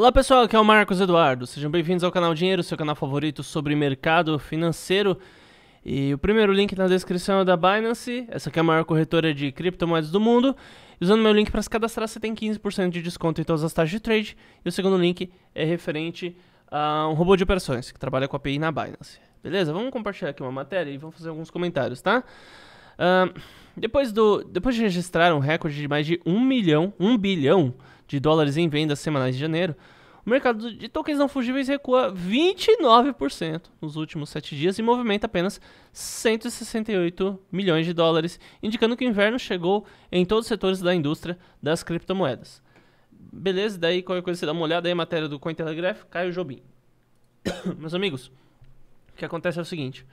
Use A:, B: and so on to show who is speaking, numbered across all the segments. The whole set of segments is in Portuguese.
A: Olá pessoal, aqui é o Marcos Eduardo. Sejam bem-vindos ao canal Dinheiro, seu canal favorito sobre mercado financeiro. E o primeiro link na descrição é da Binance, essa que é a maior corretora de criptomoedas do mundo. E usando meu link para se cadastrar, você tem 15% de desconto em todas as taxas de trade. E o segundo link é referente a um robô de operações que trabalha com API na Binance. Beleza? Vamos compartilhar aqui uma matéria e vamos fazer alguns comentários, tá? Uh, depois, do, depois de registrar um recorde de mais de 1 milhão, 1 bilhão de dólares em vendas semanais de janeiro, o mercado de tokens não fungíveis recua 29% nos últimos 7 dias e movimenta apenas 168 milhões de dólares, indicando que o inverno chegou em todos os setores da indústria das criptomoedas. Beleza, daí qualquer coisa você dá uma olhada aí, matéria do Cointelegraph, Caio Jobim. Meus amigos, o que acontece é o seguinte.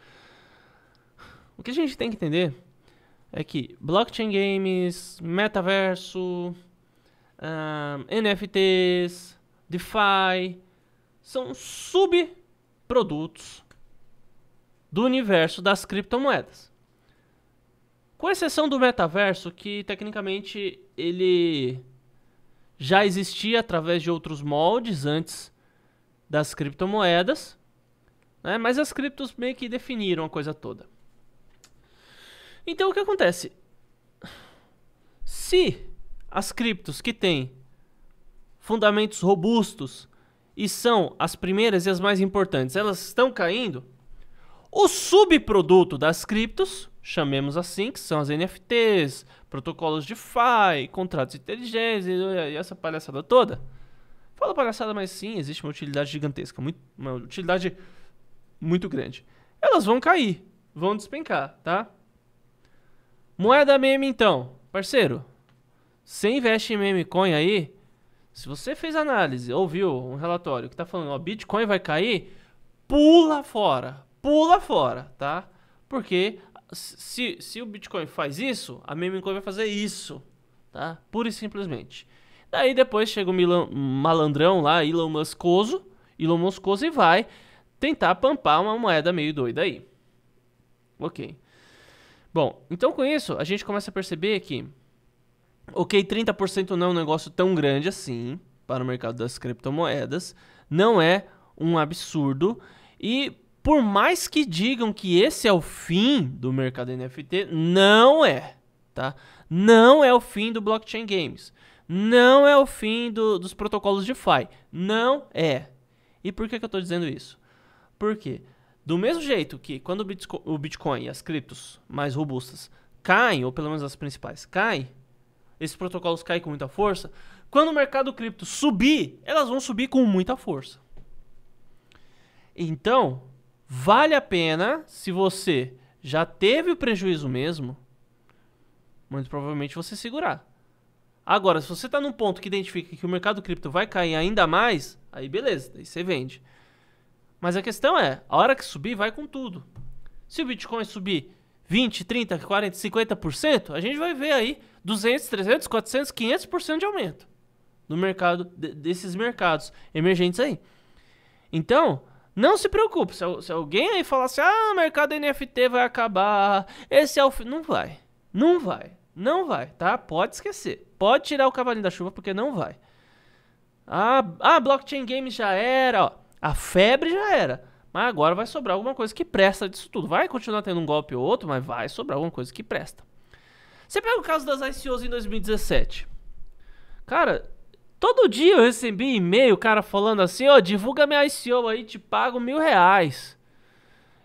A: O que a gente tem que entender é que blockchain games, metaverso, um, NFTs, DeFi, são subprodutos do universo das criptomoedas. Com exceção do metaverso, que tecnicamente ele já existia através de outros moldes antes das criptomoedas, né? mas as criptos meio que definiram a coisa toda. Então o que acontece? Se as criptos que têm fundamentos robustos e são as primeiras e as mais importantes, elas estão caindo. O subproduto das criptos, chamemos assim, que são as NFTs, protocolos de fi contratos inteligentes e essa palhaçada toda. Fala palhaçada, mas sim, existe uma utilidade gigantesca, muito, uma utilidade muito grande. Elas vão cair, vão despencar, tá? Moeda meme então, parceiro, você investe em meme coin aí, se você fez análise, ouviu um relatório que tá falando, ó, Bitcoin vai cair, pula fora, pula fora, tá? Porque se, se o Bitcoin faz isso, a meme coin vai fazer isso, tá? Pura e simplesmente. Daí depois chega o Milan, malandrão lá, Elon Muskoso, Elon Muskoso e vai tentar pampar uma moeda meio doida aí. Ok. Bom, então com isso a gente começa a perceber que Ok, 30% não é um negócio tão grande assim para o mercado das criptomoedas. Não é um absurdo. E por mais que digam que esse é o fim do mercado NFT, não é, tá? Não é o fim do blockchain games. Não é o fim do, dos protocolos DeFi. Não é. E por que, que eu estou dizendo isso? Porque do mesmo jeito que quando o Bitcoin e as criptos mais robustas caem, ou pelo menos as principais caem, esses protocolos caem com muita força. Quando o mercado cripto subir, elas vão subir com muita força. Então, vale a pena se você já teve o prejuízo mesmo, muito provavelmente você segurar. Agora, se você está num ponto que identifica que o mercado cripto vai cair ainda mais, aí beleza, aí você vende. Mas a questão é, a hora que subir, vai com tudo. Se o Bitcoin subir 20, 30, 40, 50%, a gente vai ver aí 200, 300, 400, 500% de aumento no mercado desses mercados emergentes aí. Então, não se preocupe, se, se alguém aí falar assim: "Ah, o mercado NFT vai acabar, esse é o não vai. Não vai. Não vai, tá? Pode esquecer. Pode tirar o cavalinho da chuva porque não vai. Ah, ah blockchain games já era, ó. A febre já era. Mas agora vai sobrar alguma coisa que presta disso tudo. Vai continuar tendo um golpe ou outro, mas vai sobrar alguma coisa que presta. Você pega o caso das ICOs em 2017. Cara, todo dia eu recebi e-mail, cara, falando assim, ó, oh, divulga minha ICO aí, te pago mil reais.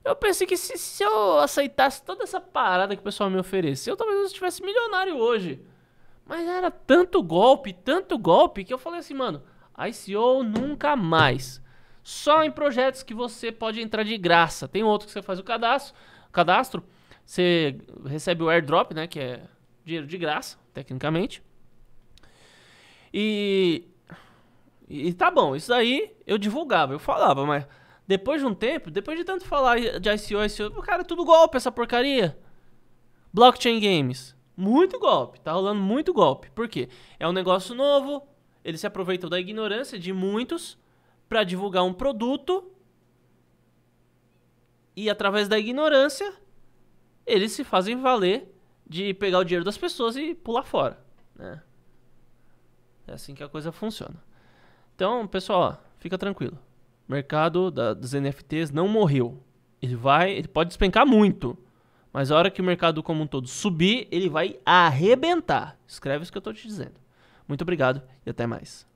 A: Eu pensei que se, se, eu aceitasse toda essa parada que o pessoal me ofereceu, talvez eu estivesse milionário hoje. Mas era tanto golpe, tanto golpe, que eu falei assim, mano, ICO nunca mais. Só em projetos que você pode entrar de graça. Tem outro que você faz o cadastro, cadastro você recebe o airdrop, né, que é dinheiro de graça, tecnicamente. E e tá bom, isso aí eu divulgava, eu falava, mas depois de um tempo, depois de tanto falar de ICO, ICO, cara, tudo golpe essa porcaria. Blockchain Games, muito golpe, tá rolando muito golpe. Por quê? É um negócio novo, eles se aproveitam da ignorância de muitos para divulgar um produto e através da ignorância eles se fazem valer de pegar o dinheiro das pessoas e pular fora, né? É assim que a coisa funciona. Então, pessoal, fica tranquilo. O mercado da, dos NFTs não morreu. Ele vai, ele pode despencar muito, mas a hora que o mercado como um todo subir, ele vai arrebentar. Escreve isso que eu estou te dizendo. Muito obrigado e até mais.